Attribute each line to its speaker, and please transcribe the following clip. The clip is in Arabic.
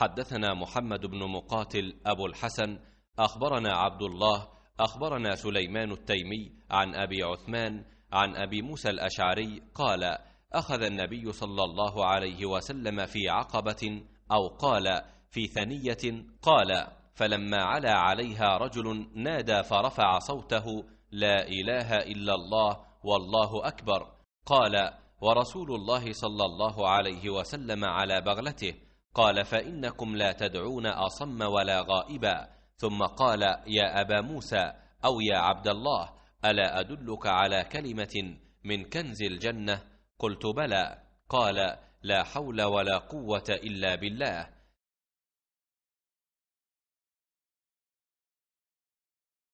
Speaker 1: حدثنا محمد بن مقاتل
Speaker 2: أبو الحسن أخبرنا عبد الله أخبرنا سليمان التيمي عن أبي عثمان عن أبي موسى الأشعري قال أخذ النبي صلى الله عليه وسلم في عقبة أو قال في ثنية قال فلما علا عليها رجل نادى فرفع صوته لا إله إلا الله والله أكبر قال ورسول الله صلى الله عليه وسلم على بغلته قال فإنكم لا تدعون أصم ولا غائبا ثم قال يا أبا موسى أو يا عبد الله ألا أدلك على كلمة من كنز الجنة قلت بلى قال
Speaker 1: لا حول ولا قوة إلا بالله